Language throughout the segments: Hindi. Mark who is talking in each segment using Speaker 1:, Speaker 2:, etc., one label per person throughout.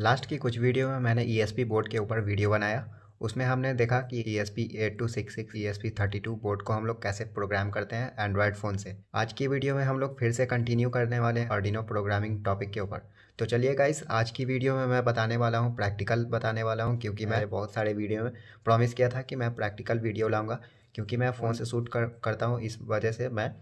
Speaker 1: लास्ट की कुछ वीडियो में मैंने ई e बोर्ड के ऊपर वीडियो बनाया उसमें हमने देखा कि E S P eight two six six E S P thirty two board को हम लोग कैसे प्रोग्राम करते हैं एंड्रॉयड फ़ोन से आज की वीडियो में हम लोग फिर से कंटिन्यू करने वाले हैं ऑडिनो प्रोग्रामिंग टॉपिक के ऊपर तो चलिए गाइस आज की वीडियो में मैं बताने वाला हूँ प्रैक्टिकल बताने वाला हूँ क्योंकि मैंने बहुत सारे वीडियो में प्रॉमिस किया था कि मैं प्रैक्टिकल वीडियो लाऊँगा क्योंकि मैं फ़ोन से शूट कर, करता हूँ इस वजह से मैं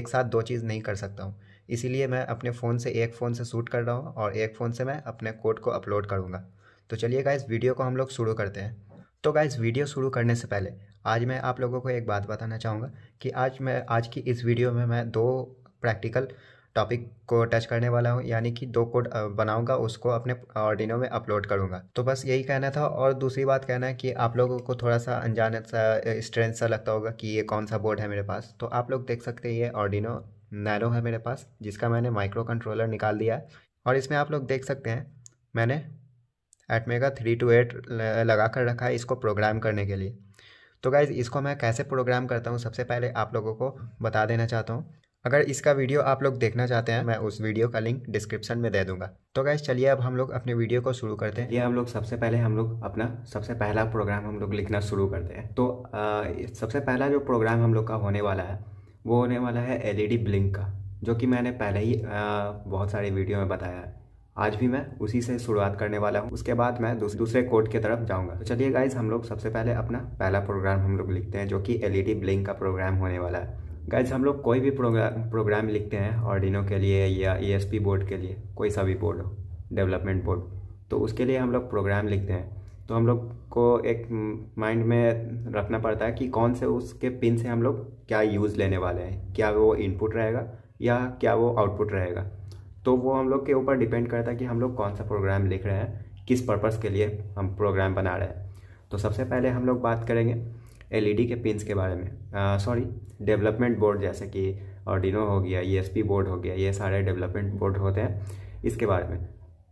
Speaker 1: एक साथ दो चीज़ नहीं कर सकता हूँ इसीलिए मैं अपने फ़ोन से एक फ़ोन से शूट कर रहा हूँ और एक फ़ोन से मैं अपने कोड को अपलोड करूँगा तो चलिए गाइज़ वीडियो को हम लोग शुरू करते हैं तो गाइज़ वीडियो शुरू करने से पहले आज मैं आप लोगों को एक बात बताना चाहूँगा कि आज मैं आज की इस वीडियो में मैं दो प्रैक्टिकल टॉपिक को टच करने वाला हूँ यानी कि दो कोड बनाऊंगा उसको अपने ऑर्डिनो में अपलोड करूँगा तो बस यही कहना था और दूसरी बात कहना है कि आप लोगों को थोड़ा सा अनजान सा स्ट्रेंथ सा लगता होगा कि ये कौन सा बोर्ड है मेरे पास तो आप लोग देख सकते हैं ये ऑर्डिनो नैरो है मेरे पास जिसका मैंने माइक्रो कंट्रोलर निकाल दिया है और इसमें आप लोग देख सकते हैं मैंने एटमेगा थ्री टू एट लगा कर रखा है इसको प्रोग्राम करने के लिए तो गाइज़ इसको मैं कैसे प्रोग्राम करता हूँ सबसे पहले आप लोगों को बता देना चाहता हूँ अगर इसका वीडियो आप लोग देखना चाहते हैं मैं उस वीडियो का लिंक डिस्क्रिप्शन में दे दूंगा तो गैस चलिए अब हम लोग अपने वीडियो को शुरू करते हैं ये हम लोग सबसे पहले हम लोग अपना सबसे पहला प्रोग्राम हम लोग लिखना शुरू करते हैं तो आ, सबसे पहला जो प्रोग्राम हम लोग का होने वाला है वो होने वाला है एलईडी ब्लिंक e का जो कि मैंने पहले ही बहुत सारे वीडियो में बताया है आज भी मैं उसी से शुरुआत करने वाला हूँ उसके बाद मैं दूसरे कोड की तरफ जाऊँगा तो चलिए गाइज हम लोग सबसे पहले अपना पहला प्रोग्राम हम लोग लिखते हैं जो कि एल ब्लिंक e का प्रोग्राम होने वाला है गाइज हम लोग कोई भी प्रोग्राम प्रोग्राम लिखते हैं ऑर्डिनो के लिए या ई e बोर्ड के लिए कोई सा भी बोर्ड हो डेवलपमेंट बोर्ड तो उसके लिए हम लोग प्रोग्राम लिखते हैं तो हम लोग को एक माइंड में रखना पड़ता है कि कौन से उसके पिन से हम लोग क्या यूज़ लेने वाले हैं क्या वो इनपुट रहेगा या क्या वो आउटपुट रहेगा तो वो हम लोग के ऊपर डिपेंड करता है कि हम लोग कौन सा प्रोग्राम लिख रहे हैं किस पर्पज़ के लिए हम प्रोग्राम बना रहे हैं तो सबसे पहले हम लोग बात करेंगे एल e के पिन के बारे में सॉरी डेवलपमेंट बोर्ड जैसे कि ऑर्डिनो हो गया ई e बोर्ड हो गया ये सारे डेवलपमेंट बोर्ड होते हैं इसके बारे में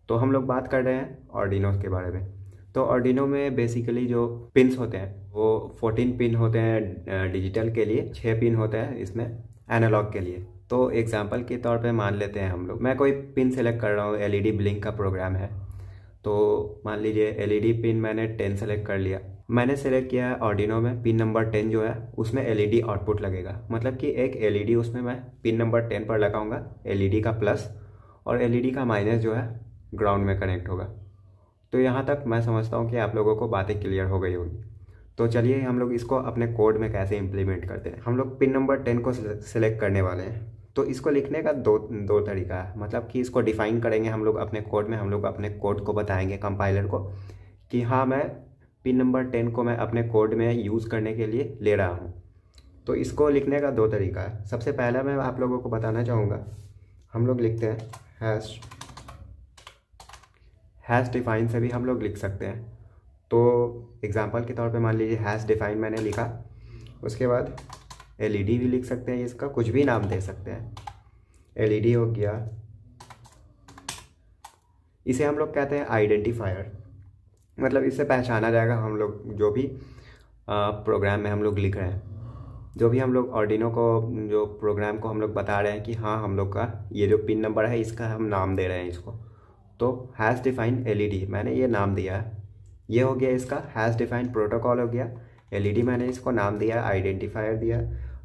Speaker 1: तो हम लोग बात कर रहे हैं ऑर्डिनो के बारे में तो ऑर्डिनो में बेसिकली जो पिन्स होते हैं वो 14 पिन होते हैं डिजिटल के लिए 6 पिन होते हैं इसमें एनालॉग के लिए तो एग्जाम्पल के तौर पे मान लेते हैं हम लोग मैं कोई पिन सेलेक्ट कर रहा हूँ एलईडी ब्लिंक e का प्रोग्राम है तो मान लीजिए एलईडी पिन e मैंने टेन सेलेक्ट कर लिया मैंने सेलेक्ट किया है ऑर्डिनो में पिन नंबर टेन जो है उसमें एलईडी आउटपुट e लगेगा मतलब कि एक एलईडी उसमें मैं पिन नंबर टेन पर लगाऊंगा एल का प्लस और एल का माइनस जो है ग्राउंड में कनेक्ट होगा तो यहाँ तक मैं समझता हूँ कि आप लोगों को बातें क्लियर हो गई होगी तो चलिए हम लोग इसको अपने कोड में कैसे इम्प्लीमेंट करते हैं हम लोग पिन नंबर टेन को सिलेक्ट करने वाले हैं तो इसको लिखने का दो दो तरीका है मतलब कि इसको डिफ़ाइन करेंगे हम लोग अपने कोड में हम लोग अपने कोड को बताएंगे कंपाइलर को कि हाँ मैं पिन नंबर टेन को मैं अपने कोड में यूज़ करने के लिए ले रहा हूँ तो इसको लिखने का दो तरीका है सबसे पहला मैं आप लोगों को बताना चाहूँगा हम लोग लिखते हैं हैश हैज़ डिफाइन से भी हम लोग लिख सकते हैं तो एग्ज़ाम्पल के तौर पे मान लीजिए हैज़ डिफाइन मैंने लिखा उसके बाद एल e भी लिख सकते हैं इसका कुछ भी नाम दे सकते हैं एल e हो गया इसे हम लोग कहते हैं आइडेंटिफायर मतलब इससे पहचाना जाएगा हम लोग जो भी प्रोग्राम में हम लोग लिख रहे हैं जो भी हम लोग ऑर्डिनो को जो प्रोग्राम को हम लोग बता रहे हैं कि हाँ हम लोग का ये जो पिन नंबर है इसका हम नाम दे रहे हैं इसको तो हैज़ डिफाइंड एल मैंने ये नाम दिया है ये हो गया इसका हैज़ डिफाइंड प्रोटोकॉल हो गया एल e मैंने इसको नाम दिया आइडेंटिफायर दिया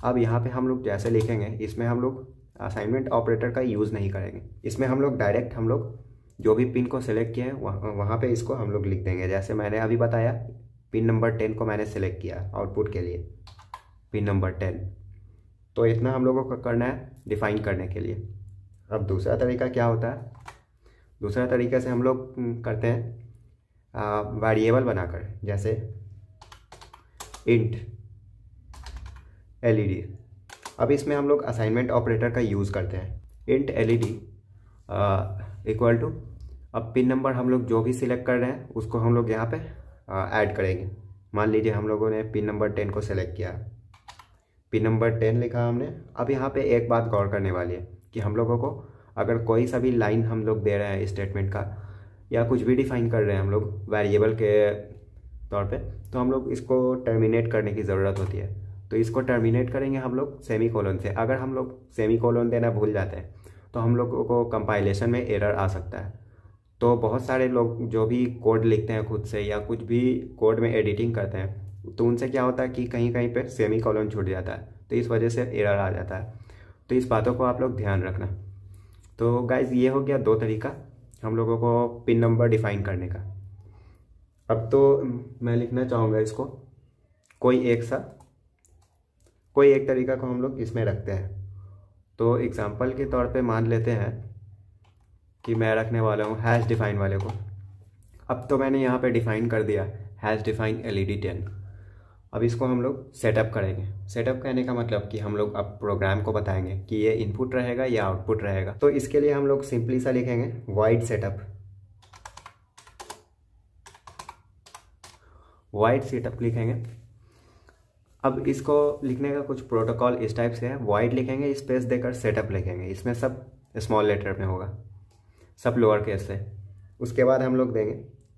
Speaker 1: अब यहाँ पे हम लोग जैसे लिखेंगे इसमें हम लोग असाइनमेंट ऑपरेटर का यूज़ नहीं करेंगे इसमें हम लोग डायरेक्ट हम लोग जो भी पिन को सिलेक्ट किए हैं वहाँ वहाँ पे इसको हम लोग लिख देंगे जैसे मैंने अभी बताया पिन नंबर टेन को मैंने सेलेक्ट किया आउटपुट के लिए पिन नंबर टेन तो इतना हम लोगों को करना है डिफाइन करने के लिए अब दूसरा तरीका क्या होता है दूसरा तरीका से हम लोग हम्म, करते हैं वेरिएबल बनाकर जैसे इंट एलईडी e अब इसमें हम लोग असाइनमेंट ऑपरेटर का यूज़ करते हैं इंट एलईडी इक्वल टू अब पिन नंबर हम लोग जो भी सिलेक्ट कर रहे हैं उसको हम लोग यहाँ पे ऐड करेंगे मान लीजिए हम लोगों ने पिन नंबर टेन को सेलेक्ट किया पिन नंबर टेन लिखा हमने अब यहाँ पे एक बात गौर करने वाली है कि हम लोगों को अगर कोई सा भी लाइन हम लोग दे रहे हैं स्टेटमेंट का या कुछ भी डिफाइन कर रहे हैं हम लोग वेरिएबल के तौर पे तो हम लोग इसको टर्मिनेट करने की ज़रूरत होती है तो इसको टर्मिनेट करेंगे हम लोग सेमी कॉलोन से अगर हम लोग सेमी कॉलोन देना भूल जाते हैं तो हम लोगों को कंपाइलेशन में एरर आ सकता है तो बहुत सारे लोग जो भी कोड लिखते हैं खुद से या कुछ भी कोड में एडिटिंग करते हैं तो उनसे क्या होता है कि कहीं कहीं पर सेमी कॉलोन छूट जाता है तो इस वजह से एरर आ जाता है तो इस बातों को आप लोग ध्यान रखना तो गाइज़ ये हो गया दो तरीका हम लोगों को पिन नंबर डिफाइन करने का अब तो मैं लिखना चाहूँगा इसको कोई एक सा कोई एक तरीका को हम लोग इसमें रखते हैं तो एग्ज़ाम्पल के तौर पे मान लेते हैं कि मैं रखने वाला हूँ हैश डिफाइन वाले को अब तो मैंने यहाँ पे डिफाइन कर दिया hash define L E D ten अब इसको हम लोग सेटअप करेंगे सेटअप करने का मतलब कि हम लोग अब प्रोग्राम को बताएंगे कि ये इनपुट रहेगा या आउटपुट रहेगा तो इसके लिए हम लोग सिंपली सा लिखेंगे वाइड सेटअप वाइड सेटअप लिखेंगे अब इसको लिखने का कुछ प्रोटोकॉल इस टाइप से है वाइड लिखेंगे स्पेस देकर सेटअप लिखेंगे इसमें सब स्मॉल लेटर में होगा सब लोअर केस से उसके बाद हम लोग देंगे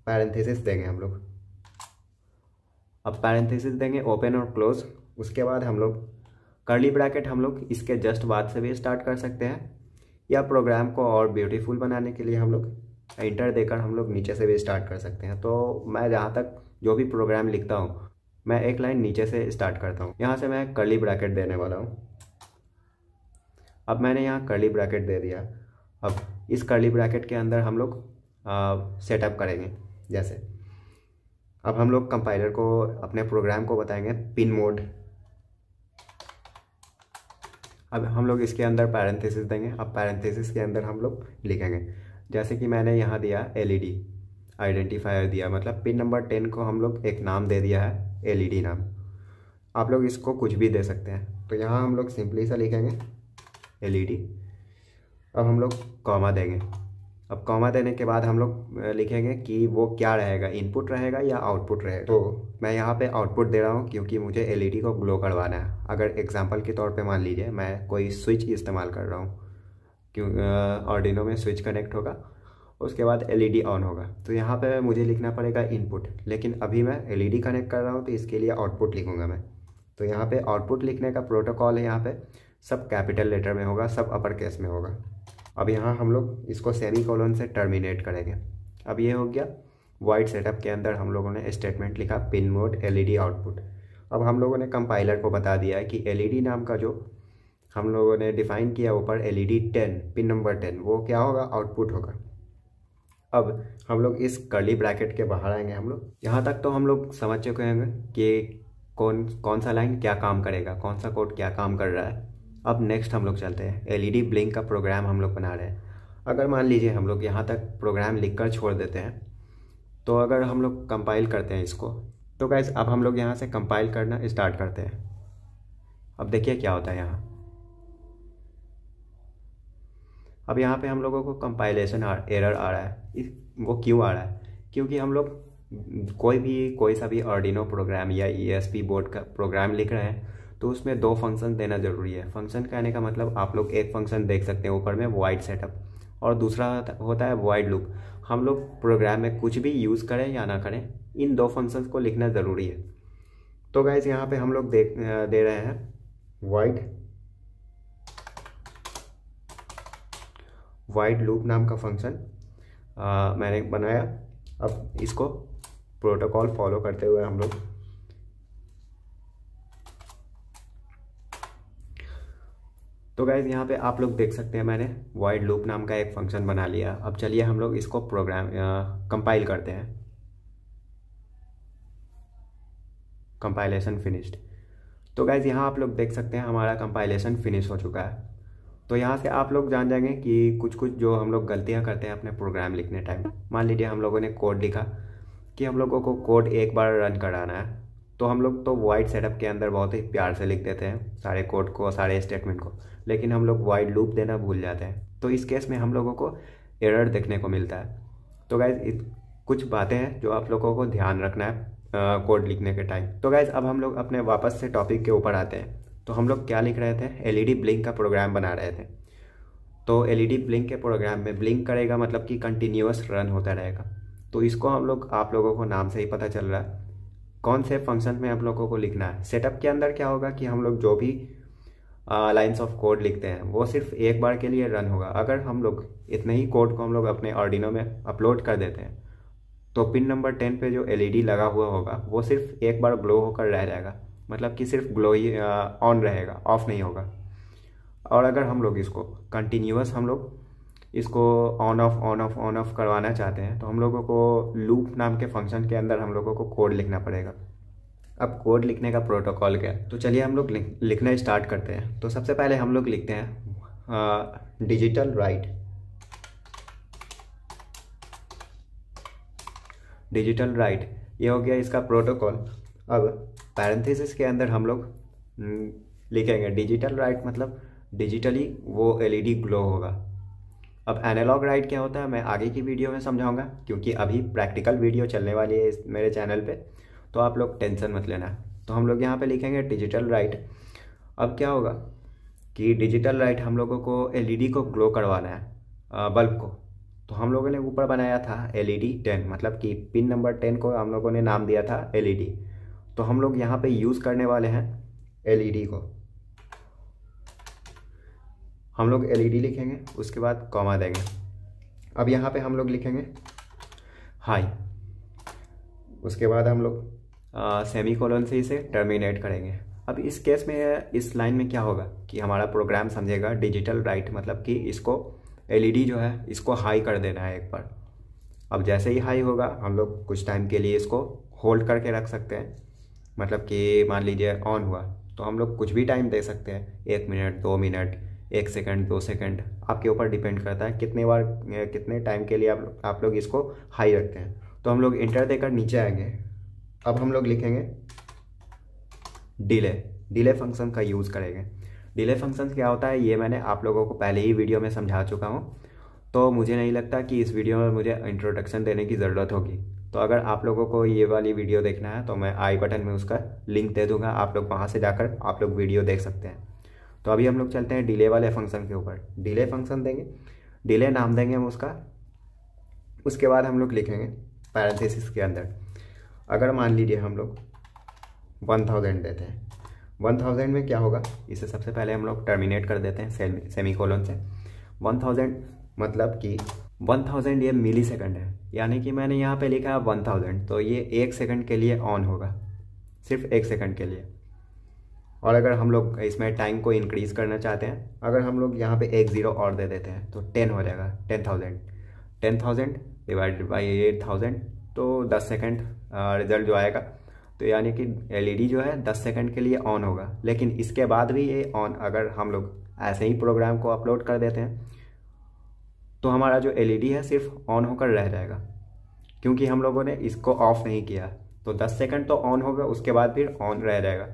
Speaker 1: पैरेंथेसिस देंगे हम लोग अब पैरेंथेसिस देंगे ओपन और क्लोज उसके बाद हम लोग करली ब्रैकेट हम लोग इसके जस्ट बाद से भी स्टार्ट कर सकते हैं या प्रोग्राम को और ब्यूटीफुल बनाने के लिए हम लोग इंटर देकर हम लोग नीचे से भी स्टार्ट कर सकते हैं तो मैं जहाँ तक जो भी प्रोग्राम लिखता हूँ मैं एक लाइन नीचे से स्टार्ट करता हूँ यहाँ से मैं करली ब्रैकेट देने वाला हूँ अब मैंने यहाँ करली ब्रैकेट दे दिया अब इस करली ब्रैकेट के अंदर हम लोग सेटअप करेंगे जैसे अब हम लोग कंपाइलर को अपने प्रोग्राम को बताएंगे पिन मोड अब हम लोग इसके अंदर पैरेंथेसिस देंगे अब पैरेंथेसिस के अंदर हम लोग लिखेंगे जैसे कि मैंने यहाँ दिया एलईडी आइडेंटिफायर e दिया मतलब पिन नंबर टेन को हम लोग एक नाम दे दिया है एलईडी e नाम आप लोग इसको कुछ भी दे सकते हैं तो यहाँ हम लोग सिंपली सा लिखेंगे एलईडी e अब हम लोग कॉमा देंगे अब कॉमा देने के बाद हम लोग लिखेंगे कि वो क्या रहेगा इनपुट रहेगा या आउटपुट रहेगा तो मैं यहाँ पे आउटपुट दे रहा हूँ क्योंकि मुझे एलईडी को ग्लो करवाना है अगर एग्जांपल के तौर पे मान लीजिए मैं कोई स्विच इस्तेमाल कर रहा हूँ क्यों ऑर्डिनो में स्विच कनेक्ट होगा उसके बाद एलईडी ऑन होगा तो यहाँ पर मुझे लिखना पड़ेगा इनपुट लेकिन अभी मैं एल कनेक्ट कर रहा हूँ तो इसके लिए आउटपुट लिखूँगा मैं तो यहाँ पर आउटपुट लिखने का प्रोटोकॉल है यहाँ पर सब कैपिटल लेटर में होगा सब अपर केस में होगा अब यहाँ हम लोग इसको सेमी कॉलोन से टर्मिनेट करेंगे अब ये हो गया वाइट सेटअप के अंदर हम लोगों ने स्टेटमेंट लिखा पिन मोड एलईडी आउटपुट अब हम लोगों ने कंपाइलर को बता दिया है कि एलईडी e नाम का जो हम लोगों ने डिफाइन किया ऊपर L E D ten pin number ten वो क्या होगा आउटपुट होगा अब हम लोग इस कर्ली ब्रैकेट के बाहर आएंगे हम लोग यहाँ तक तो हम लोग समझ चुके होंगे कि कौन कौन सा लाइन क्या काम करेगा कौन सा कोड क्या काम कर रहा है अब नेक्स्ट हम लोग चलते हैं एलईडी ब्लिंक e का प्रोग्राम हम लोग बना रहे हैं अगर मान लीजिए हम लोग यहाँ तक प्रोग्राम लिख कर छोड़ देते हैं तो अगर हम लोग कंपाइल करते हैं इसको तो गैस अब हम लोग यहाँ से कंपाइल करना स्टार्ट करते हैं अब देखिए क्या होता है यहाँ अब यहाँ पे हम लोगों को कंपाइलेशन एरर आ रहा है वो क्यों आ रहा है क्योंकि हम लोग कोई भी कोई सा भी ऑर्डिनो प्रोग्राम या ई e बोर्ड का प्रोग्राम लिख रहे हैं तो उसमें दो फंक्शन देना ज़रूरी है फंक्शन कहने का मतलब आप लोग एक फंक्शन देख सकते हैं ऊपर में वाइड सेटअप और दूसरा होता है वाइड लुक हम लोग प्रोग्राम में कुछ भी यूज़ करें या ना करें इन दो फंक्शन को लिखना ज़रूरी है तो गाइज यहाँ पे हम लोग देख दे रहे हैं वाइड वाइड लूप नाम का फंक्शन मैंने बनाया अब इसको प्रोटोकॉल फॉलो करते हुए हम लोग तो गाइज यहाँ पे आप लोग देख सकते हैं मैंने वाइड लूप नाम का एक फंक्शन बना लिया अब चलिए हम लोग इसको प्रोग्राम कंपाइल करते हैं कंपाइलेशन फिनिश्ड तो गाइज़ यहाँ आप लोग देख सकते हैं हमारा कंपाइलेशन फिनिश हो चुका है तो यहाँ से आप लोग जान जाएंगे कि कुछ कुछ जो हम लोग गलतियाँ करते हैं अपने प्रोग्राम लिखने टाइम मान लीजिए हम लोगों ने कोड लिखा कि हम लोगों को कोड एक बार रन कराना है तो हम लोग तो वाइड सेटअप के अंदर बहुत ही प्यार से लिख देते हैं सारे कोड को सारे स्टेटमेंट को लेकिन हम लोग वाइड लूप देना भूल जाते हैं तो इस केस में हम लोगों को एरर देखने को मिलता है तो गाइज कुछ बातें हैं जो आप लोगों को ध्यान रखना है कोड लिखने के टाइम तो गाइज अब हम लोग अपने वापस से टॉपिक के ऊपर आते हैं तो हम लोग क्या लिख रहे थे एल ब्लिंक का प्रोग्राम बना रहे थे तो एल ब्लिंक के प्रोग्राम में ब्लिंक करेगा मतलब कि कंटिन्यूस रन होता रहेगा तो इसको हम लोग आप लोगों को नाम से ही पता चल रहा है कौन से फंक्शन में हम लोगों को लिखना है सेटअप के अंदर क्या होगा कि हम लोग जो भी लाइन्स ऑफ कोड लिखते हैं वो सिर्फ एक बार के लिए रन होगा अगर हम लोग इतने ही कोड को हम लोग अपने ऑर्डिनो में अपलोड कर देते हैं तो पिन नंबर टेन पे जो एलईडी e लगा हुआ होगा वो सिर्फ एक बार ग्लो होकर रह जाएगा मतलब कि सिर्फ ग्लो ही ऑन रहेगा ऑफ नहीं होगा और अगर हम लोग इसको कंटिन्यूस हम लोग इसको on off on off on off करवाना चाहते हैं तो हम लोगों को लूप नाम के फंक्शन के अंदर हम लोगों को कोड लिखना पड़ेगा अब कोड लिखने का प्रोटोकॉल क्या है तो चलिए हम लोग लिखना स्टार्ट करते हैं तो सबसे पहले हम लोग लिखते हैं डिजिटल राइट डिजिटल राइट ये हो गया इसका प्रोटोकॉल अब पैरेंथेसिस के अंदर हम लोग हम्म, लिखेंगे डिजिटल राइट मतलब डिजिटली वो एलईडी ग्लो होगा अब एनालॉग राइट क्या होता है मैं आगे की वीडियो में समझाऊंगा क्योंकि अभी प्रैक्टिकल वीडियो चलने वाली है इस मेरे चैनल पे तो आप लोग टेंशन मत लेना तो हम लोग यहाँ पे लिखेंगे डिजिटल राइट अब क्या होगा कि डिजिटल राइट हम लोगों को एल को ग्लो करवाना है बल्ब को तो हम लोगों ने ऊपर बनाया था एल ई डी टेन मतलब कि पिन नंबर टेन को हम लोगों ने नाम दिया था एल ई डी तो हम लोग यहाँ पर यूज़ करने वाले हैं एल ई डी को हम लोग एल e लिखेंगे उसके बाद कॉमा देंगे अब यहाँ पे हम लोग लिखेंगे हाई उसके बाद हम लोग सेमी कॉलन से इसे टर्मिनेट करेंगे अब इस केस में इस लाइन में क्या होगा कि हमारा प्रोग्राम समझेगा डिजिटल राइट मतलब कि इसको एल e जो है इसको हाई कर देना है एक बार अब जैसे ही हाई होगा हम लोग कुछ टाइम के लिए इसको होल्ड करके रख सकते हैं मतलब कि मान लीजिए ऑन हुआ तो हम लोग कुछ भी टाइम दे सकते हैं एक मिनट दो मिनट एक सेकंड दो सेकंड आपके ऊपर डिपेंड करता है कितने बार कितने टाइम के लिए आप आप लोग इसको हाई रखते हैं तो हम लोग इंटर देकर नीचे आएंगे अब हम लोग लिखेंगे डिले डिले फंक्शन का यूज़ करेंगे डिले फंक्शन क्या होता है ये मैंने आप लोगों को पहले ही वीडियो में समझा चुका हूँ तो मुझे नहीं लगता कि इस वीडियो में मुझे इंट्रोडक्शन देने की ज़रूरत होगी तो अगर आप लोगों को ये वाली वीडियो देखना है तो मैं आई बटन में उसका लिंक दे दूंगा आप लोग वहाँ से जाकर आप लोग वीडियो देख सकते हैं तो अभी हम लोग चलते हैं डिले वाले फंक्शन के ऊपर डिले फंक्शन देंगे डिले नाम देंगे हम उसका उसके बाद हम लोग लिखेंगे पैरेंथेसिस के अंदर अगर मान लीजिए हम लोग वन थाउजेंड देते हैं वन थाउजेंड में क्या होगा इसे सबसे पहले हम लोग टर्मिनेट कर देते हैं सेमी कोलन से वन थाउजेंड मतलब कि वन थाउजेंड ये मिली सेकेंड है यानी कि मैंने यहाँ पे लिखा है वन थाउजेंड तो ये एक सेकंड के लिए ऑन होगा सिर्फ एक सेकंड के लिए और अगर हम लोग इसमें टाइम को इंक्रीज़ करना चाहते हैं अगर हम लोग यहाँ पे एक ज़ीरो और दे देते हैं तो टेन हो जाएगा ten thousand ten thousand divided by eight thousand तो दस सेकेंड रिज़ल्ट जो आएगा तो यानी कि एलईडी e जो है दस सेकेंड के लिए ऑन होगा लेकिन इसके बाद भी ये ऑन अगर हम लोग ऐसे ही प्रोग्राम को अपलोड कर देते हैं तो हमारा जो एल e है सिर्फ ऑन होकर रह जाएगा क्योंकि हम लोगों ने इसको ऑफ नहीं किया तो दस सेकेंड तो ऑन होगा उसके बाद फिर ऑन रह जाएगा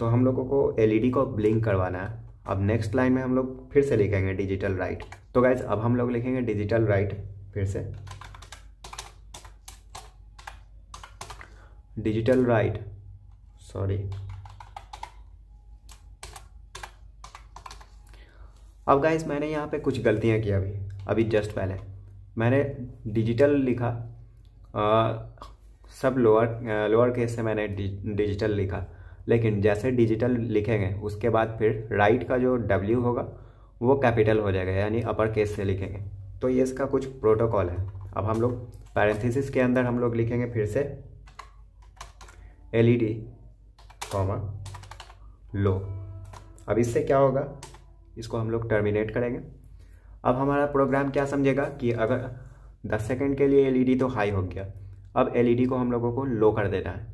Speaker 1: तो हम लोगों को एलईडी e को ब्लिंक करवाना है अब नेक्स्ट लाइन में हम लोग फिर से लिखेंगे डिजिटल राइट तो गाइज अब हम लोग लिखेंगे डिजिटल राइट फिर से डिजिटल राइट सॉरी अब गाइज मैंने यहाँ पे कुछ गलतियाँ की अभी अभी जस्ट पहले मैंने डिजिटल लिखा आ, सब लोअर लोअर केस से मैंने डिजिटल लिखा लेकिन जैसे डिजिटल लिखेंगे उसके बाद फिर राइट का जो डब्ल्यू होगा वो कैपिटल हो जाएगा यानी अपर केस से लिखेंगे तो ये इसका कुछ प्रोटोकॉल है अब हम लोग पैरेंथिस के अंदर हम लोग लिखेंगे फिर से L E D comma low अब इससे क्या होगा इसको हम लोग टर्मिनेट करेंगे अब हमारा प्रोग्राम क्या समझेगा कि अगर 10 सेकंड के लिए एलईडी e तो हाई हो गया अब एलईडी e को हम लोगों को लो कर देना है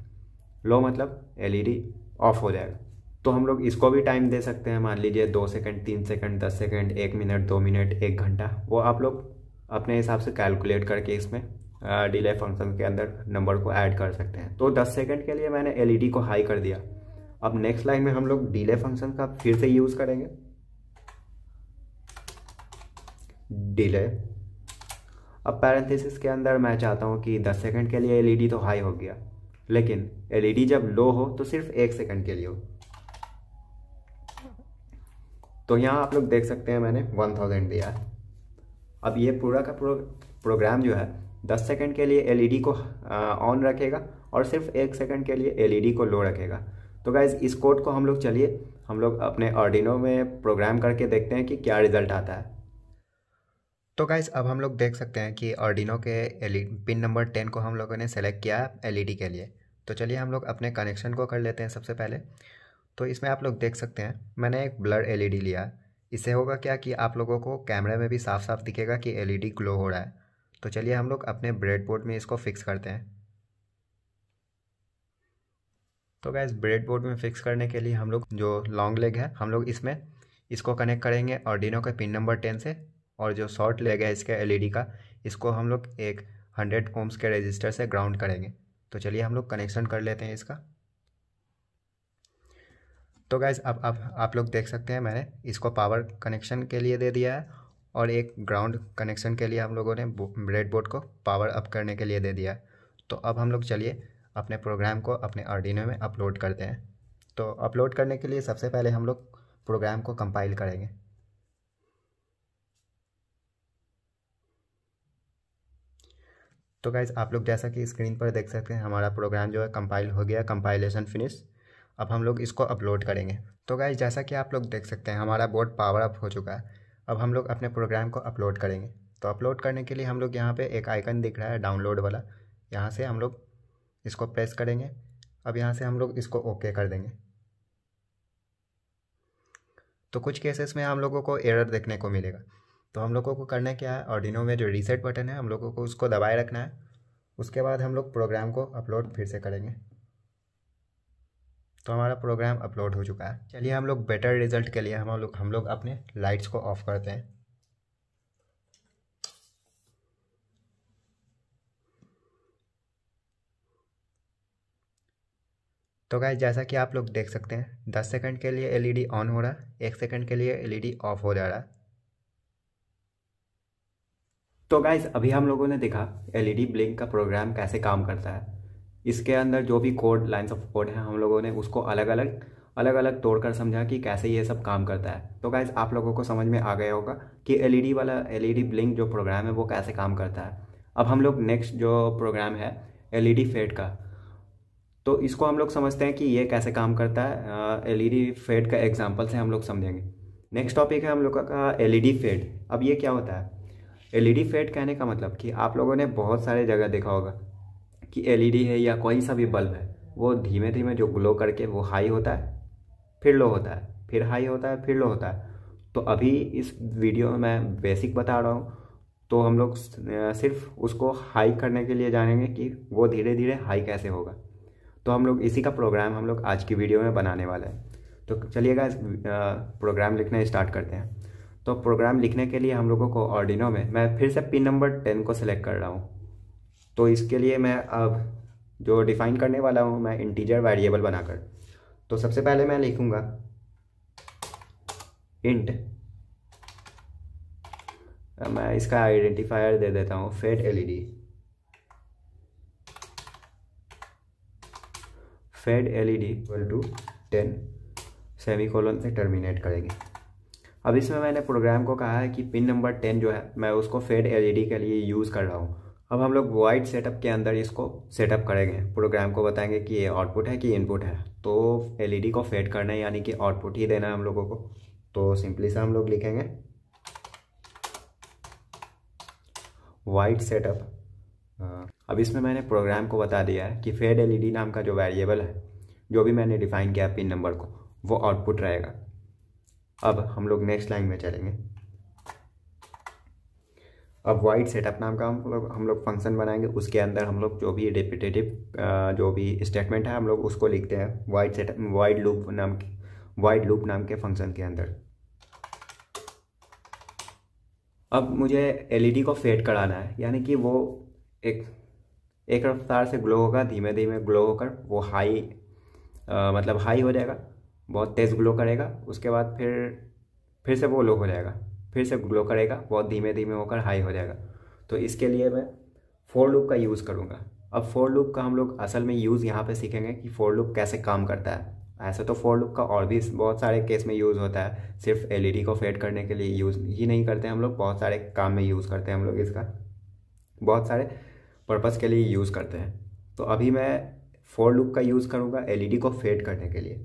Speaker 1: लो मतलब एलईडी ऑफ हो जाएगा तो हम लोग इसको भी टाइम दे सकते हैं मान लीजिए दो सेकंड तीन सेकंड दस सेकंड एक मिनट दो मिनट एक घंटा वो आप लोग अपने हिसाब से कैलकुलेट करके इसमें डिले फंक्शन के अंदर नंबर को ऐड कर सकते हैं तो 10 सेकंड के लिए मैंने एलईडी e को हाई कर दिया अब नेक्स्ट लाइन में हम लोग डिले फंक्शन का फिर से यूज़ करेंगे डिले अब पैरेंथिस के अंदर मैं चाहता हूँ कि दस सेकेंड के लिए एल e तो हाई हो गया लेकिन एलईडी जब लो हो तो सिर्फ एक सेकंड के लिए हो तो यहाँ आप लोग देख सकते हैं मैंने वन थाउजेंड दिया है अब ये पूरा का पूरा प्रोग्राम जो है दस सेकंड के लिए एलईडी को ऑन रखेगा और सिर्फ एक सेकंड के लिए एलईडी को लो रखेगा तो गाइज इस कोड को हम लोग चलिए हम लोग अपने ऑर्डिनो में प्रोग्राम करके देखते हैं कि क्या रिजल्ट आता है तो गाइस अब हम लोग देख सकते हैं कि ऑर्डिनो के एल पिन नंबर टेन को हम लोगों ने सेलेक्ट किया है एलईडी e के लिए तो चलिए हम लोग अपने कनेक्शन को कर लेते हैं सबसे पहले तो इसमें आप लोग देख सकते हैं मैंने एक ब्लड एलईडी e लिया इससे होगा क्या कि आप लोगों को कैमरे में भी साफ साफ दिखेगा कि एल ग्लो e हो रहा है तो चलिए हम लोग अपने ब्रेड बोर्ड में इसको फिक्स करते हैं तो गैस ब्रेड बोर्ड में फिक्स करने के लिए हम लोग जो लॉन्ग लेग है हम लोग इसमें इसको कनेक्ट करेंगे ऑर्डिनो के पिन नंबर टेन से और जो शॉर्ट ले गया इसका एलईडी e का इसको हम लोग एक हंड्रेड कोम्स के रजिस्टर से ग्राउंड करेंगे तो चलिए हम लोग कनेक्शन कर लेते हैं इसका तो गैस आप आप आप लोग देख सकते हैं मैंने इसको पावर कनेक्शन के लिए दे दिया है और एक ग्राउंड कनेक्शन के लिए हम लोगों ने ब्रेड बोर्ड को पावर अप करने के लिए दे दिया है तो अब हम लोग चलिए अपने प्रोग्राम को अपने आर्डिनो में अपलोड करते हैं तो अपलोड करने के लिए सबसे पहले हम लोग प्रोग्राम को कंपाइल करेंगे तो गाइज़ आप लोग जैसा कि स्क्रीन पर देख सकते हैं हमारा प्रोग्राम जो है कंपाइल हो गया कंपाइलेशन फिनिश अब हम लोग इसको अपलोड करेंगे तो गाइज़ जैसा कि आप लोग देख सकते हैं हमारा बोर्ड पावर अप हो चुका है अब हम लोग अपने प्रोग्राम को अपलोड करेंगे तो अपलोड करने के लिए हम लोग यहाँ पर एक आइकन दिख रहा है डाउनलोड वाला यहाँ से हम लोग इसको प्रेस करेंगे अब यहाँ से हम लोग इसको ओके कर देंगे तो कुछ केसेस में हम लोगों को एरर देखने को मिलेगा तो हम लोगों को करना क्या है ऑर्डिनो में जो रीसेट बटन है हम लोगों को उसको दबाए रखना है उसके बाद हम लोग प्रोग्राम को अपलोड फिर से करेंगे तो हमारा प्रोग्राम अपलोड हो चुका है चलिए हम लोग बेटर रिजल्ट के लिए हम लोग हम लोग अपने लाइट्स को ऑफ करते हैं तो गाय जैसा कि आप लोग देख सकते हैं दस सेकंड के लिए एलईडी ऑन हो रहा है एक सेकंड के लिए एलईडी ऑफ हो जा रहा है तो गाइज अभी हम लोगों ने देखा एलईडी ब्लिंक e का प्रोग्राम कैसे काम करता है इसके अंदर जो भी कोड लाइन्स ऑफ कोड है हम लोगों ने उसको अलग अलग अलग अलग तोड़कर समझा कि कैसे ये सब काम करता है तो गाइज आप लोगों को समझ में आ गया होगा कि एलईडी e वाला एलईडी ब्लिंक e जो प्रोग्राम है वो कैसे काम करता है अब हम लोग नेक्स्ट जो प्रोग्राम है एल फेड का तो इसको हम लोग समझते हैं कि ये कैसे काम करता है एल फेड का एग्जाम्पल से हम लोग समझेंगे नेक्स्ट टॉपिक है हम लोग का एल फेड अब ये क्या होता है एलईडी फेड कहने का मतलब कि आप लोगों ने बहुत सारे जगह देखा होगा कि एलईडी है या कोई सा भी बल्ब है वो धीमे धीमे जो ग्लो करके वो हाई होता है फिर लो होता है फिर हाई होता है फिर लो होता है तो अभी इस वीडियो में मैं बेसिक बता रहा हूँ तो हम लोग सिर्फ उसको हाई करने के लिए जानेंगे कि वो धीरे धीरे हाई कैसे होगा तो हम लोग इसी का प्रोग्राम हम लोग आज की वीडियो में बनाने वाले हैं तो चलिएगा इस प्रोग्राम लिखना स्टार्ट करते हैं तो प्रोग्राम लिखने के लिए हम लोगों को ऑर्डिनो में मैं फिर से पिन नंबर टेन को सिलेक्ट कर रहा हूँ तो इसके लिए मैं अब जो डिफाइन करने वाला हूँ मैं इंटीजर वेरिएबल बनाकर तो सबसे पहले मैं लिखूँगा इंट मैं इसका आइडेंटिफायर दे देता हूँ fade LED fade LED equal to ten semicolon से टर्मिनेट करेंगे अब इसमें मैंने प्रोग्राम को कहा है कि पिन नंबर टेन जो है मैं उसको फेड एलईडी e के लिए यूज़ कर रहा हूँ अब हम लोग वाइट सेटअप के अंदर इसको सेटअप करेंगे प्रोग्राम को बताएंगे कि ये आउटपुट है कि इनपुट है तो एलईडी e को फेड करना है यानी कि आउटपुट ही देना है हम लोगों को तो सिंपली से हम लोग लिखेंगे वाइट सेटअप अब इसमें मैंने प्रोग्राम को बता दिया है कि फेड एल e नाम का जो वेरिएबल है जो भी मैंने डिफाइन किया पिन नंबर को वो आउटपुट रहेगा अब हम लोग नेक्स्ट लाइन में चलेंगे अब वाइड सेटअप नाम का हम लोग हम लोग फंक्शन बनाएंगे उसके अंदर हम लोग जो भी रिपीटेटिव जो भी स्टेटमेंट है हम लोग उसको लिखते हैं वाइड सेटअप वाइड लूप नाम के वाइड लूप नाम के फंक्शन के अंदर अब मुझे एलईडी को फेड कराना है यानी कि वो एक एक रफ्तार से ग्लो होगा धीमे धीमे ग्लो होकर वो हाई आ, मतलब हाई हो जाएगा बहुत तेज़ ग्लो करेगा उसके बाद फिर फिर से वो लो हो जाएगा फिर से ग्लो करेगा बहुत धीमे धीमे होकर हाई हो जाएगा तो इसके लिए मैं फोर लूप का यूज़ करूँगा अब फोर लूप का हम लोग असल में यूज़ यहाँ पे सीखेंगे कि फोर लूप कैसे काम करता है ऐसे तो फोर लूप का और भी बहुत सारे केस में यूज़ होता है सिर्फ एलईडी को फेड करने के लिए यूज़ ही नहीं करते हम लोग बहुत सारे काम में यूज़ करते हैं हम लोग इसका बहुत सारे पर्पज़ के लिए यूज़ करते हैं तो अभी मैं फोर लूप का यूज़ करूँगा एल को फेड करने के लिए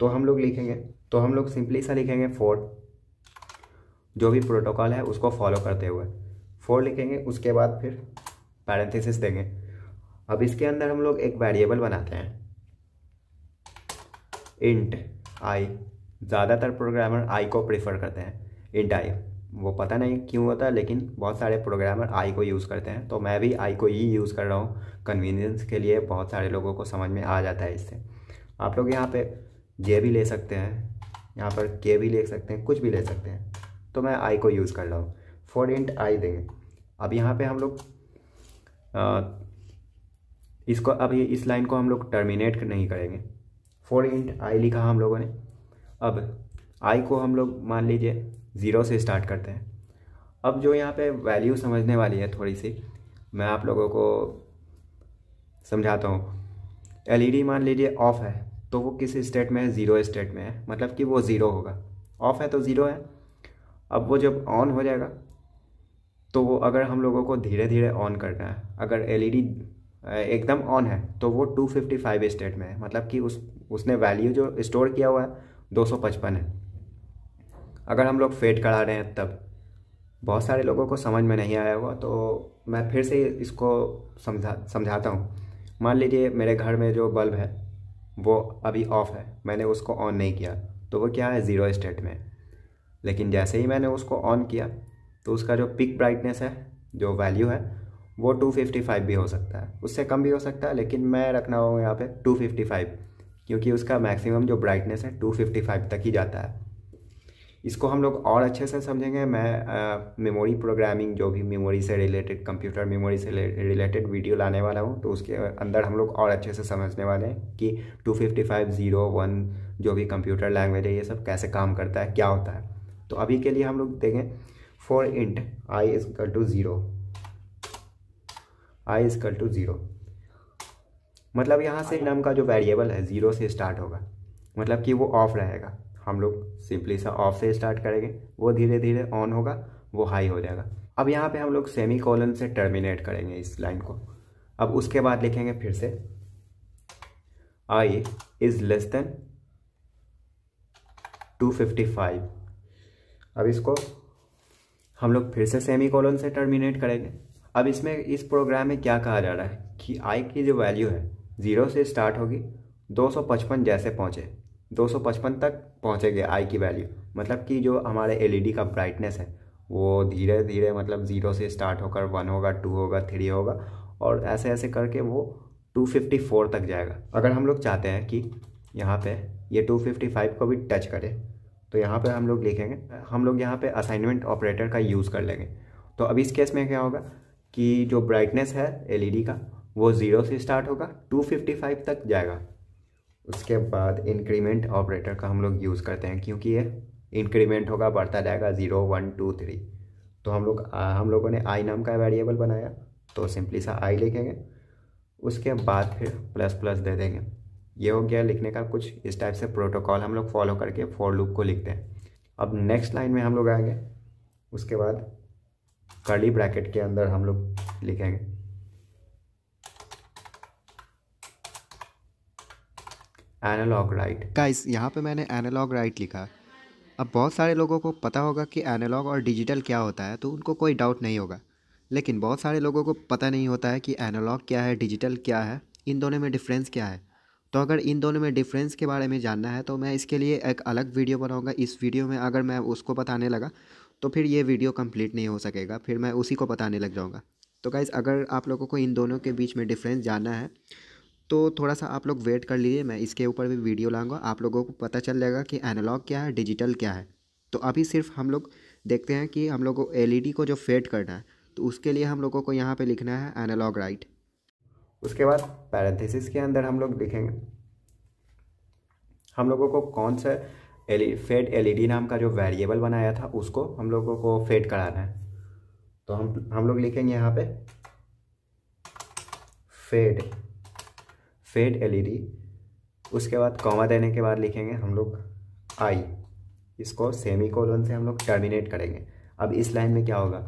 Speaker 1: तो हम लोग लिखेंगे तो हम लोग सिंपली सा लिखेंगे फोर जो भी प्रोटोकॉल है उसको फॉलो करते हुए फोर लिखेंगे उसके बाद फिर पैरेंथिस देंगे अब इसके अंदर हम लोग एक वेरिएबल बनाते हैं इंट आई ज़्यादातर प्रोग्रामर आई को प्रेफर करते हैं इंट आई वो पता नहीं क्यों होता है लेकिन बहुत सारे प्रोग्रामर आई को यूज़ करते हैं तो मैं भी आई को ही यूज़ कर रहा हूँ कन्वीनियंस के लिए बहुत सारे लोगों को समझ में आ जाता है इससे आप लोग यहाँ पे जे भी ले सकते हैं यहाँ पर के भी ले सकते हैं कुछ भी ले सकते हैं तो मैं आई को यूज़ कर रहा हूँ फोर इंट आई देंगे अब यहाँ पे हम लोग इसको अब ये इस लाइन को हम लोग टर्मिनेट नहीं करेंगे फोर इंट आई लिखा हम लोगों ने अब आई को हम लोग मान लीजिए ज़ीरो से स्टार्ट करते हैं अब जो यहाँ पे वैल्यू समझने वाली है थोड़ी सी मैं आप लोगों को समझाता हूँ एलईडी e मान लीजिए ऑफ है तो वो किस स्टेट में है ज़ीरो स्टेट में है मतलब कि वो ज़ीरो होगा ऑफ़ है तो ज़ीरो है अब वो जब ऑन हो जाएगा तो वो अगर हम लोगों को धीरे धीरे ऑन करना है अगर एलईडी e एकदम ऑन है तो वो 255 स्टेट में है मतलब कि उस उसने वैल्यू जो स्टोर किया हुआ है 255 है अगर हम लोग फेड करा रहे हैं तब बहुत सारे लोगों को समझ में नहीं आया होगा तो मैं फिर से इसको समझा समझाता हूँ मान लीजिए मेरे घर में जो बल्ब है वो अभी ऑफ़ है मैंने उसको ऑन नहीं किया तो वो क्या है ज़ीरो स्टेट में लेकिन जैसे ही मैंने उसको ऑन किया तो उसका जो पिक ब्राइटनेस है जो वैल्यू है वो 255 भी हो सकता है उससे कम भी हो सकता है लेकिन मैं रखना हूँ यहाँ पे 255 क्योंकि उसका मैक्सिमम जो ब्राइटनेस है 255 तक ही जाता है इसको हम लोग और अच्छे से समझेंगे मैं मेमोरी प्रोग्रामिंग जो भी मेमोरी से रिलेटेड कंप्यूटर मेमोरी से रिलेटेड वीडियो लाने वाला हूँ तो उसके अंदर हम लोग और अच्छे से समझने वाले हैं कि two fifty five zero one जो भी कंप्यूटर लैंग्वेज है ये सब कैसे काम करता है क्या होता है तो अभी के लिए हम लोग देखें फोर इंट आई कल टू ज़ीरो आई कल टू ज़ीरो मतलब यहाँ से नम का जो वेरिएबल है ज़ीरो से स्टार्ट होगा मतलब कि वो ऑफ रहेगा हम लोग सिंपली सा ऑफ से स्टार्ट करेंगे वो धीरे धीरे ऑन होगा वो हाई हो जाएगा अब यहाँ पे हम लोग सेमी कॉलन से टर्मिनेट करेंगे इस लाइन को अब उसके बाद लिखेंगे फिर से आई इज़ लेस देन 255 अब इसको हम लोग फिर से सेमी कॉलन से टर्मिनेट करेंगे अब इसमें इस प्रोग्राम में क्या कहा जा रहा है कि आई की जो वैल्यू है ज़ीरो से स्टार्ट होगी 255 जैसे पहुँचे 255 तक पहुँचेंगे आई की वैल्यू मतलब कि जो हमारे एलईडी e का ब्राइटनेस है वो धीरे धीरे मतलब ज़ीरो से स्टार्ट होकर वन होगा टू होगा थ्री होगा और ऐसे ऐसे करके वो 254 तक जाएगा अगर हम लोग चाहते हैं कि यहाँ पे ये 255 को भी टच करे तो यहाँ पे हम लोग लिखेंगे हम लोग यहाँ पे असाइनमेंट ऑपरेटर का यूज़ कर लेंगे तो अब इस केस में क्या होगा कि जो ब्राइटनेस है एल e का वो ज़ीरो से स्टार्ट होगा टू तक जाएगा उसके बाद इंक्रीमेंट ऑपरेटर का हम लोग यूज़ करते हैं क्योंकि ये इंक्रीमेंट होगा बढ़ता जाएगा ज़ीरो वन टू थ्री तो हम लोग हम लोगों ने आई नाम का वेरिएबल बनाया तो सिंपली सा आई लिखेंगे उसके बाद फिर प्लस प्लस दे देंगे ये हो गया लिखने का कुछ इस टाइप से प्रोटोकॉल हम लोग फॉलो करके फॉर लूप को लिखते हैं अब नेक्स्ट लाइन में हम लोग आएंगे उसके बाद कर्ली ब्रैकेट के अंदर हम लोग लिखेंगे एनालॉग राइट गाइस यहाँ पे मैंने एनालॉग राइट लिखा अब बहुत सारे लोगों को पता होगा कि एनालॉग और डिजिटल क्या होता है तो उनको कोई डाउट नहीं होगा लेकिन बहुत सारे लोगों को पता नहीं होता है कि एनालॉग क्या है डिजिटल क्या है इन दोनों में डिफरेंस क्या है तो अगर इन दोनों में डिफरेंस के बारे में जानना है तो मैं इसके लिए एक अलग वीडियो बनाऊंगा इस वीडियो में अगर मैं उसको बताने लगा तो फिर ये वीडियो कंप्लीट नहीं हो सकेगा फिर मैं उसी को बताने लग जाऊँगा तो गाइज़ अगर आप लोगों को इन दोनों के बीच में डिफरेंस जानना है तो थोड़ा सा आप लोग वेट कर लीजिए मैं इसके ऊपर भी वीडियो लाऊंगा आप लोगों को पता चल जाएगा कि एनालॉग क्या है डिजिटल क्या है तो अभी सिर्फ हम लोग देखते हैं कि हम लोग को एल को जो फेड करना है तो उसके लिए हम लोगों को यहाँ पर लिखना है एनालॉग राइट उसके बाद पैराथिस के अंदर हम लोग लिखेंगे हम लोगों को कौन सा एल फेड एल नाम का जो वेरिएबल बनाया था उसको हम लोगों को फेड कराना है तो हम हम लोग लिखेंगे यहाँ पे फेड फेड एलईडी e उसके बाद कॉमा देने के बाद लिखेंगे हम लोग आई इसको सेमी कोलन से हम लोग टर्मिनेट करेंगे अब इस लाइन में क्या होगा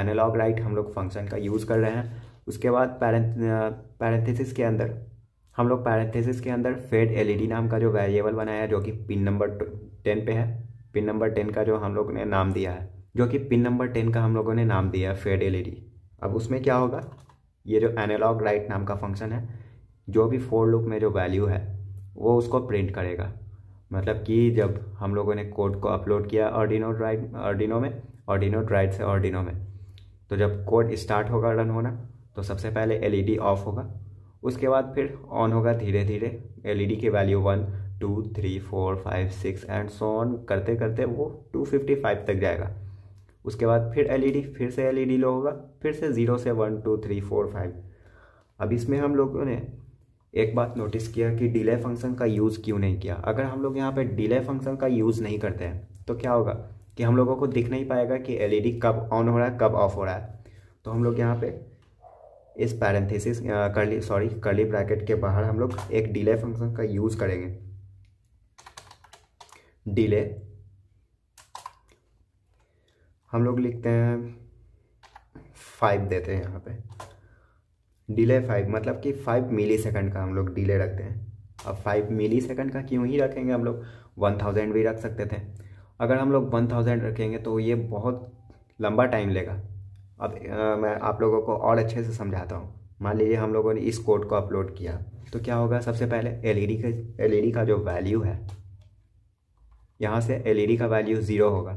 Speaker 1: एनालॉग राइट हम लोग फंक्शन का यूज़ कर रहे हैं उसके बाद पैरेंथेसिस के अंदर हम लोग पैरेंथेसिस के अंदर फेड एलईडी e नाम का जो वेरिएबल बनाया है जो कि पिन नंबर टेन पे है पिन नंबर टेन का जो हम लोग ने नाम दिया है जो कि पिन नंबर टेन का हम लोगों ने नाम दिया है फेड एलईडी e अब उसमें क्या होगा ये जो एनालॉग राइट नाम का फंक्शन है जो भी फोर लुक में जो वैल्यू है वो उसको प्रिंट करेगा मतलब कि जब हम लोगों ने कोड को अपलोड किया ऑर्डिनो ड्राइड ऑर्डिनो में ऑर्डिनो ड्राइड से ऑर्डिनो में तो जब कोड स्टार्ट होगा रन होना तो सबसे पहले एलईडी ऑफ e होगा उसके बाद फिर ऑन होगा धीरे धीरे एलईडी के value one two three four five six and so on करते करते वो टू फिफ्टी फाइव तक जाएगा उसके बाद फिर एलईडी e फिर से एलईडी लो e होगा फिर से ज़ीरो से one two three four five अब इसमें हम लोगों ने एक बात नोटिस किया कि डिले फंक्शन का यूज़ क्यों नहीं किया अगर हम लोग यहाँ पे डिले फंक्शन का यूज़ नहीं करते हैं तो क्या होगा कि हम लोगों को दिख नहीं पाएगा कि एलईडी e कब ऑन हो रहा है कब ऑफ हो रहा है तो हम लोग यहाँ पे इस पैरेंथेसिस करली सॉरी करली ब्रैकेट के बाहर हम लोग एक डिले फंक्शन का यूज़ करेंगे डिले हम लोग लिखते हैं फाइव देते हैं यहाँ पे डिले फाइव मतलब कि फाइव मिली सेकेंड का हम लोग डिले रखते हैं अब फाइव मिली सेकेंड का क्यों ही रखेंगे हम लोग वन थाउजेंड भी रख सकते थे अगर हम लोग वन थाउजेंड रखेंगे तो ये बहुत लंबा टाइम लेगा अब आ, मैं आप लोगों को और अच्छे से समझाता हूँ मान लीजिए हम लोगों ने इस कोड को अपलोड किया तो क्या होगा सबसे पहले एल का डी का जो वैल्यू है यहाँ से डी e का वैल्यू ज़ीरो होगा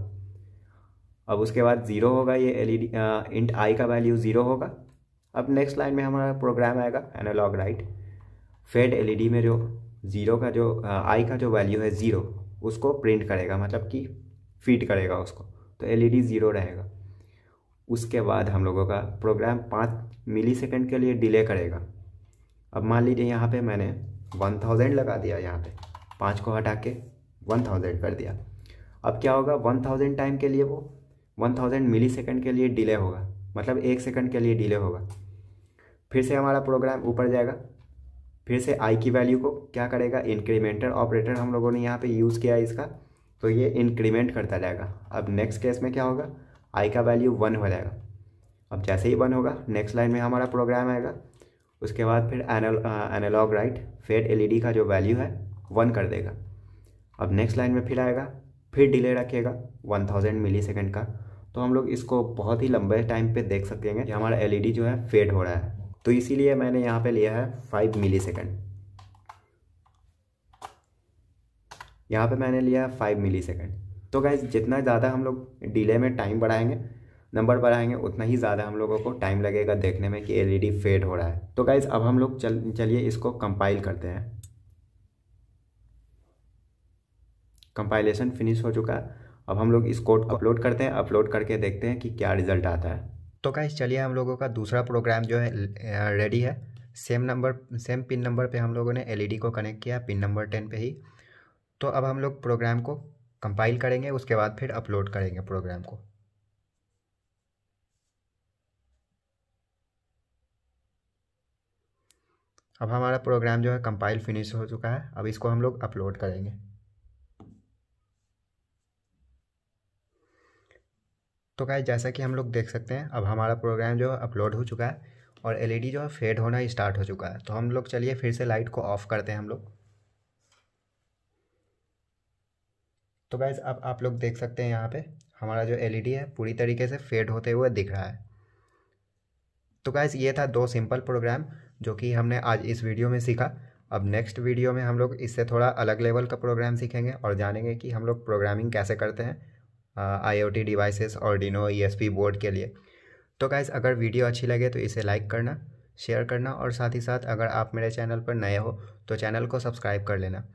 Speaker 1: अब उसके बाद ज़ीरो होगा ये एल डी इंट आई का वैल्यू ज़ीरो होगा अब नेक्स्ट लाइन में हमारा प्रोग्राम आएगा एनालॉग राइट फेड एलईडी में जो ज़ीरो का जो आई uh, का जो वैल्यू है ज़ीरो उसको प्रिंट करेगा मतलब कि फीड करेगा उसको तो एलईडी ज़ीरो रहेगा उसके बाद हम लोगों का प्रोग्राम पाँच मिली सेकेंड के लिए डिले करेगा अब मान लीजिए यहाँ पर मैंने वन थाउजेंड लगा दिया यहाँ पे पाँच को हटा के वन थाउजेंड कर दिया अब क्या होगा वन थाउजेंड टाइम के लिए वो वन थाउजेंड मिली सेकेंड के लिए डिले होगा मतलब एक सेकेंड के लिए डिले होगा फिर से हमारा प्रोग्राम ऊपर जाएगा फिर से आई की वैल्यू को क्या करेगा इंक्रीमेंटर ऑपरेटर हम लोगों ने यहाँ पे यूज़ किया है इसका तो ये इंक्रीमेंट करता जाएगा अब नेक्स्ट केस में क्या होगा आई का वैल्यू वन हो जाएगा अब जैसे ही वन होगा नेक्स्ट लाइन में हमारा प्रोग्राम आएगा उसके बाद फिर एनालॉग राइट फेड एल का जो वैल्यू है वन कर देगा अब नेक्स्ट लाइन में फिर आएगा फिर डिले रखेगा वन थाउजेंड मिली सेकेंड का तो हम लोग इसको बहुत ही लंबे टाइम पे देख सकेंगे कि हमारा एलईडी जो है फेड हो रहा है तो इसीलिए मैंने यहाँ पे लिया है फाइव मिली सेकेंड यहाँ पर मैंने लिया है फाइव मिली सेकेंड तो गाइज जितना ज़्यादा हम लोग डिले में टाइम बढ़ाएंगे नंबर बढ़ाएंगे उतना ही ज़्यादा हम लोगों को टाइम लगेगा देखने में कि एलईडी फेड हो रहा है तो गाइज अब हम लोग चल चलिए इसको कंपाइल करते हैं कंपाइलेशन फिनिश हो चुका है अब हम लोग इस कोड अपलोड करते हैं अपलोड करके देखते हैं कि क्या रिज़ल्ट आता है तो कहीं चलिए हम लोगों का दूसरा प्रोग्राम जो है रेडी है same number same pin number पे हम लोगों ने एलईडी e को कनेक्ट किया पिन नंबर टेन पे ही तो अब हम लोग प्रोग्राम को कंपाइल करेंगे उसके बाद फिर अपलोड करेंगे प्रोग्राम को अब हमारा प्रोग्राम जो है कंपाइल फिनिश हो चुका है अब इसको हम लोग अपलोड करेंगे तो गाय जैसा कि हम लोग देख सकते हैं अब हमारा प्रोग्राम जो है अपलोड हो चुका है और एलईडी जो है फेड होना स्टार्ट हो चुका है तो हम लोग चलिए फिर से लाइट को ऑफ़ करते हैं हम लोग तो गैस अब आप लोग देख सकते हैं यहाँ पे हमारा जो एलईडी है पूरी तरीके से फेड होते हुए दिख रहा है तो गैस ये था दो सिंपल प्रोग्राम जो कि हमने आज इस वीडियो में सीखा अब नेक्स्ट वीडियो में हम लोग इससे थोड़ा अलग लेवल का प्रोग्राम सीखेंगे और जानेंगे कि हम लोग प्रोग्रामिंग कैसे करते हैं आई ओ टी डिवाइसेस और डिनो ई एस पी बोर्ड के लिए तो गाइज़ अगर वीडियो अच्छी लगे तो इसे लाइक करना शेयर करना और साथ ही साथ अगर आप मेरे चैनल पर नए हो तो चैनल को सब्सक्राइब कर लेना